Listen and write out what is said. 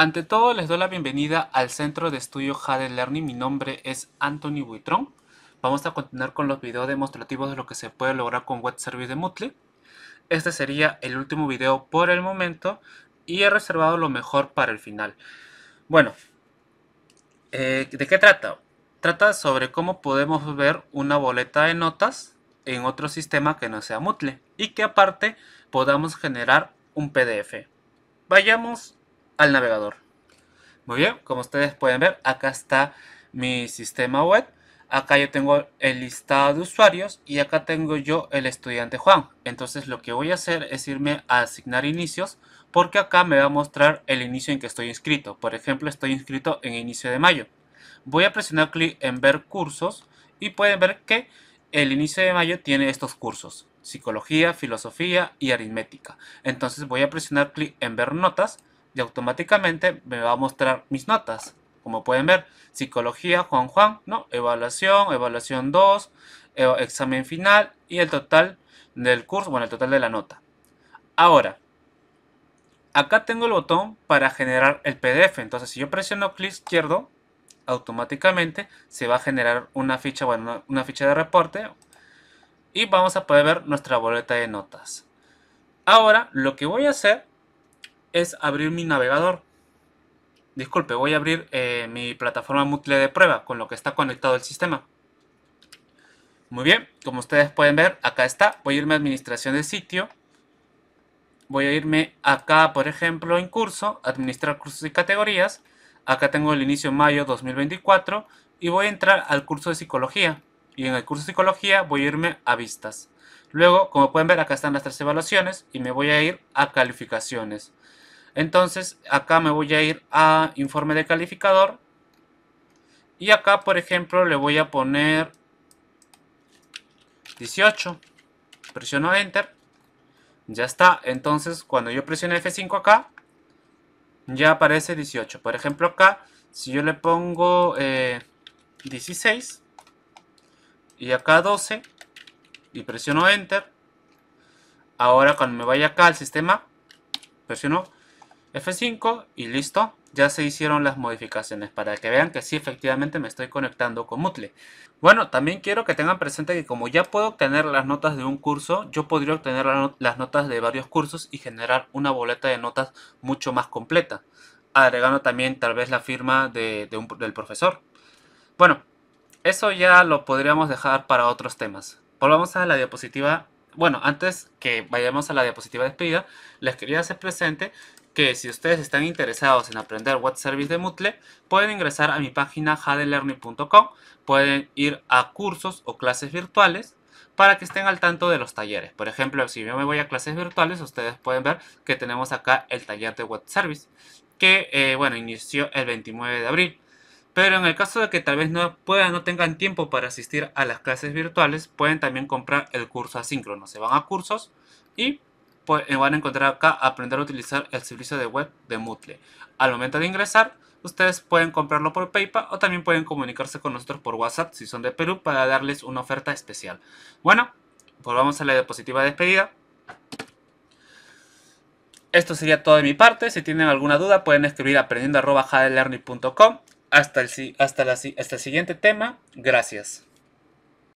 Ante todo, les doy la bienvenida al Centro de Estudio Jade Learning. Mi nombre es Anthony Buitrón. Vamos a continuar con los videos demostrativos de lo que se puede lograr con Web Service de Moodle. Este sería el último video por el momento y he reservado lo mejor para el final. Bueno, eh, ¿de qué trata? Trata sobre cómo podemos ver una boleta de notas en otro sistema que no sea Moodle y que aparte podamos generar un PDF. Vayamos al navegador. Muy bien, como ustedes pueden ver, acá está mi sistema web. Acá yo tengo el listado de usuarios y acá tengo yo el estudiante Juan. Entonces lo que voy a hacer es irme a asignar inicios porque acá me va a mostrar el inicio en que estoy inscrito. Por ejemplo, estoy inscrito en inicio de mayo. Voy a presionar clic en ver cursos y pueden ver que el inicio de mayo tiene estos cursos. Psicología, filosofía y aritmética. Entonces voy a presionar clic en ver notas y automáticamente me va a mostrar mis notas. Como pueden ver, psicología, Juan Juan, ¿no? Evaluación, evaluación 2, e, examen final y el total del curso, bueno, el total de la nota. Ahora, acá tengo el botón para generar el PDF. Entonces, si yo presiono clic izquierdo, automáticamente se va a generar una ficha, bueno, una ficha de reporte y vamos a poder ver nuestra boleta de notas. Ahora, lo que voy a hacer es abrir mi navegador. Disculpe, voy a abrir eh, mi plataforma Moodle de prueba con lo que está conectado el sistema. Muy bien, como ustedes pueden ver, acá está. Voy a irme a administración de sitio. Voy a irme acá, por ejemplo, en curso, administrar cursos y categorías. Acá tengo el inicio de mayo 2024 y voy a entrar al curso de psicología. Y en el curso de psicología voy a irme a vistas. Luego, como pueden ver, acá están las tres evaluaciones y me voy a ir a calificaciones. Entonces, acá me voy a ir a informe de calificador. Y acá, por ejemplo, le voy a poner 18. Presiono Enter. Ya está. Entonces, cuando yo presione F5 acá, ya aparece 18. Por ejemplo, acá, si yo le pongo 16 eh, y acá 12 y presiono Enter. Ahora cuando me vaya acá al sistema, presiono F5 y listo. Ya se hicieron las modificaciones para que vean que sí efectivamente me estoy conectando con Moodle. Bueno, también quiero que tengan presente que como ya puedo obtener las notas de un curso, yo podría obtener las notas de varios cursos y generar una boleta de notas mucho más completa. Agregando también tal vez la firma del profesor. Bueno, eso ya lo podríamos dejar para otros temas. Volvamos a la diapositiva. Bueno, antes que vayamos a la diapositiva de despedida, les quería hacer presente que si ustedes están interesados en aprender web service de Moodle, pueden ingresar a mi página jadelearning.com, pueden ir a cursos o clases virtuales para que estén al tanto de los talleres. Por ejemplo, si yo me voy a clases virtuales, ustedes pueden ver que tenemos acá el taller de web service, que eh, bueno, inició el 29 de abril. Pero en el caso de que tal vez no puedan, no tengan tiempo para asistir a las clases virtuales, pueden también comprar el curso asíncrono. Se van a cursos y pues, eh, van a encontrar acá aprender a utilizar el servicio de web de Moodle. Al momento de ingresar, ustedes pueden comprarlo por PayPal o también pueden comunicarse con nosotros por WhatsApp si son de Perú para darles una oferta especial. Bueno, volvamos pues a la diapositiva de despedida. Esto sería todo de mi parte. Si tienen alguna duda pueden escribir aprendiendo.jadelearning.com hasta el, hasta la, hasta el siguiente tema. Gracias.